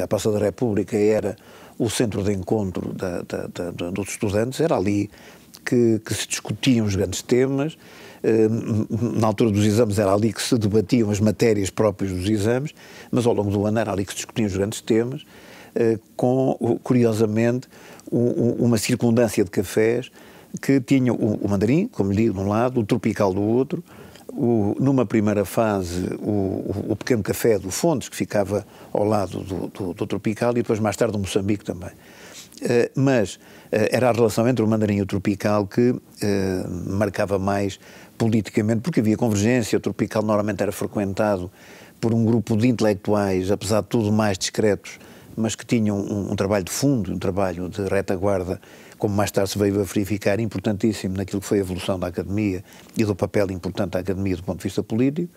A Praça da República era o centro de encontro da, da, da, dos estudantes, era ali que, que, se discutiam os grandes temas, eh, na altura dos exames era ali que se debatiam as matérias próprias dos exames, mas ao longo do ano era ali que se discutiam os grandes temas, eh, com, curiosamente, uma circundância de cafés que tinham o, mandarim, como lhe digo, de um lado, o tropical do outro, o, numa primeira fase, o, o, pequeno café do Fontes, que ficava ao lado do, do, do Tropical, e depois mais tarde o Moçambique também. Uh, mas uh, era a relação entre o mandarim e o tropical que uh, marcava mais politicamente, porque havia convergência. O tropical normalmente era frequentado por um grupo de intelectuais, apesar de tudo mais discretos, mas que tinham um, um, trabalho de fundo, um trabalho de retaguarda, como mais tarde se veio a verificar, importantíssimo naquilo que foi a evolução da academia e do papel importante da academia do ponto de vista político,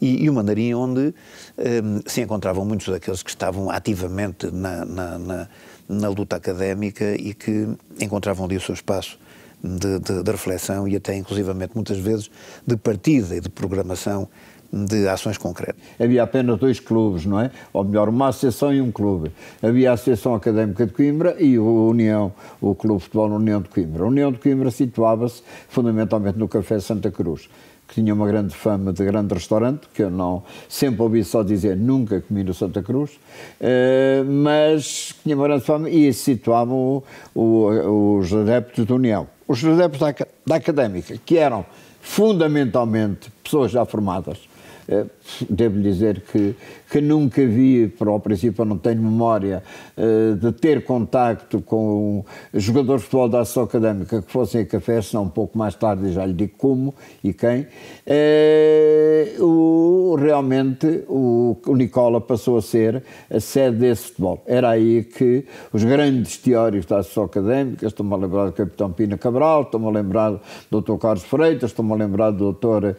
e, e uma narinha onde um, se encontravam muitos daqueles que estavam ativamente na, na, na, na luta académica e que encontravam ali o seu espaço. De, de, de, reflexão e até inclusivamente muitas vezes de partida e de programação de ações concretas. Havia apenas dois clubes, não é? Ou melhor, uma associação e um clube. Havia a Associação Académica de Coimbra e o União, o Clube de Futebol União de Coimbra. A União de Coimbra situava-se fundamentalmente no Café Santa Cruz que tinha uma grande fama de grande restaurante, que eu não sempre ouvi só dizer, nunca comi no Santa Cruz, eh, mas tinha uma grande fama e se situavam o, o, os adeptos da União. Os adeptos da, da Académica, que eram fundamentalmente pessoas já formadas, eh, Devo dizer que, que nunca vi, para o princípio não tenho memória, eh, de ter contacto com jogadores de futebol da ação académica que fossem a café, senão um pouco mais tarde já lhe digo como e quem. Eh, o, realmente o, o Nicola passou a ser a sede desse futebol. Era aí que os grandes teóricos da ação académica, estou-me a lembrar do Capitão Pina Cabral, estou-me a lembrar do Dr. Carlos Freitas, estou-me a lembrar do Dr.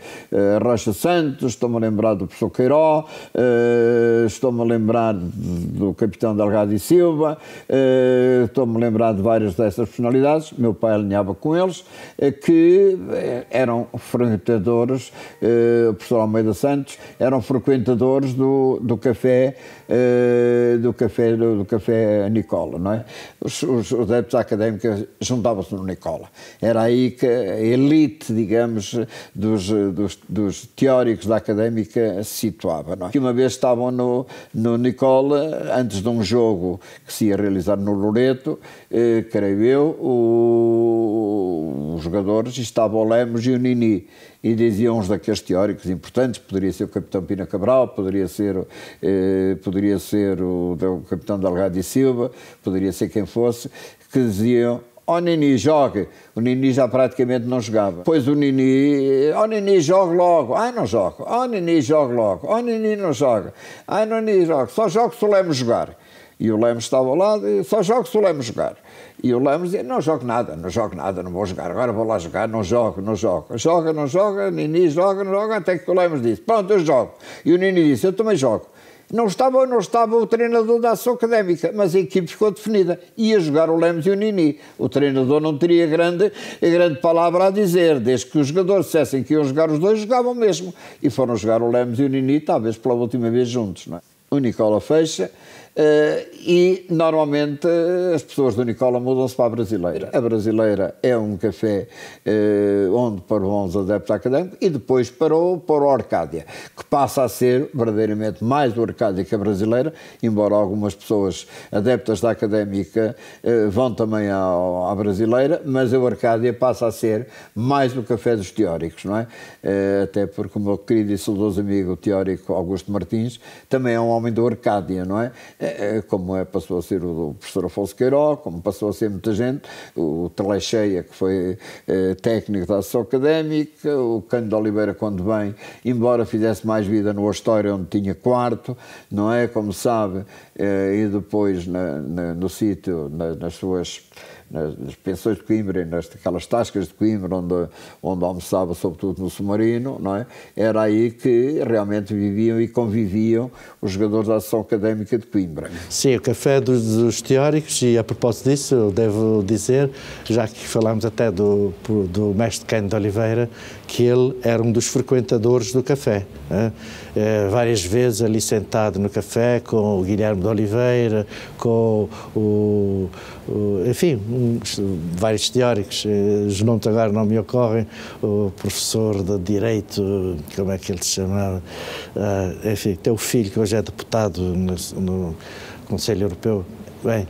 Rocha Santos, estou-me estou-me a lembrar do professor Queiró, uh, eh, estou-me a lembrar do capitão Delgado e Silva, uh, estou-me a lembrar de várias dessas personalidades, meu pai alinhava com eles, uh, que eram frequentadores, o professor Almeida Santos, eram frequentadores do, do café, do café, do, do, café Nicola, não é? Os, os, os adeptos académicos juntavam-se no Nicola. Era aí que a elite, digamos, dos, dos, dos teóricos da academia académica se situava. Não é? uma vez estavam no, no Nicola, antes de um jogo que se ia realizar no Loreto, eh, creio eu, o, os jogadores, estavam o Lemos e o Nini e diziam uns daqueles teóricos importantes, poderia ser o capitão Pina Cabral, poderia ser, eh, poderia ser o, o capitão Delgado e Silva, poderia ser quem fosse, que diziam Ó oh, Nini, jogue. O Nini já praticamente não jogava. Pois o Nini, ó oh, Nini, jogue logo. Ai, não jogo. Ó oh, Nini, jogue logo. Ó Nini, não joga. Ai, não Nini, jogue. Só jogo se o Lemos jogar. E o Lemos estava ao lado e só jogo se o Lemos jogar. E o Lemos dizia, não jogo nada, não jogo nada, não vou jogar, agora vou lá jogar, não jogo, não jogo. Joga, não joga, Nini joga, não joga, até que o Lemos disse, pronto, eu jogo. E o Nini disse, eu também jogo. Não estava, não estava o treinador da ação académica, mas a equipe ficou definida. Ia jogar o Lemos e o Nini. O treinador não teria grande, grande palavra a dizer. Desde que os jogadores dissessem que iam jogar os dois, jogavam mesmo. E foram jogar o Lemos e o Nini, talvez pela última vez juntos. Não é? O Nicola fecha, Uh, e normalmente as pessoas do Nicola mudam-se para a brasileira. A brasileira é um café uh, onde para os adeptos académicos e depois para o Arcádia, que passa a ser verdadeiramente mais o Arcádia que a brasileira, embora algumas pessoas adeptas da académica uh, vão também ao, à brasileira, mas o Arcádia passa a ser mais o café dos teóricos, não é? até porque o meu querido e saudoso amigo teórico Augusto Martins também é um homem do Arcádia, não é? É, é como é, passou a ser o, professor Afonso Queiroz, como passou a ser muita gente, o Telecheia, que foi é, técnico da Ação Académica, o Cândido Oliveira, quando bem, embora fizesse mais vida no Astoria onde tinha quarto, não é? Como sabe, e depois na, na, no sítio, na, nas suas nas, nas pensões de Coimbra, nas aquelas tascas de Coimbra onde, onde almoçava sobretudo no submarino, não é? Era aí que realmente viviam e conviviam os jogadores da Associação Académica de Coimbra. Sim, o café dos, dos teóricos e a propósito disso eu devo dizer, já que falámos até do, do mestre Cândido Oliveira, que ele era um dos frequentadores do café. É, eh, várias vezes ali sentado no café com o Guilherme de Oliveira, com o, o enfim, vários teóricos, eh, os nomes agora não me ocorrem, o professor de Direito, como é que ele se chamava, eh, enfim, teu filho que hoje é deputado no, no Conselho Europeu, bem,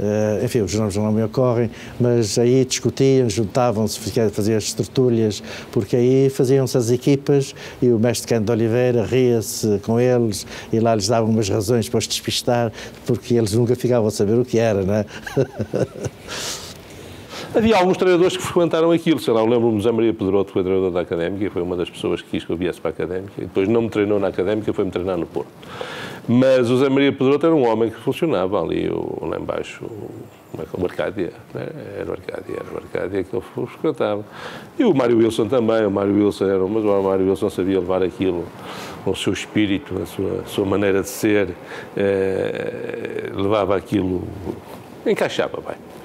Uh, enfim, os nomes não me ocorrem, mas aí discutiam, juntavam-se, faziam as tertúlias, porque aí faziam-se as equipas e o mestre Cândido Oliveira ria-se com eles e lá lhes dava umas razões para os despistar, porque eles nunca ficavam a saber o que era, não é? Havia alguns treinadores que frequentaram aquilo, sei lá, eu lembro-me do José Maria Pedroto, que foi treinador da Académica, e foi uma das pessoas que quis que eu viesse para a Académica, e depois não me treinou na Académica, foi-me treinar no Porto. Mas o Zé Maria Pedro era um homem que funcionava ali, lá embaixo, o Arcádia, né? era o Arcádia, era o Arcádia que ele frequentava. E o Mário Wilson também, o Mário Wilson era, mas o Mário Wilson sabia levar aquilo com o seu espírito, a sua, a sua maneira de ser, eh, levava aquilo, encaixava bem.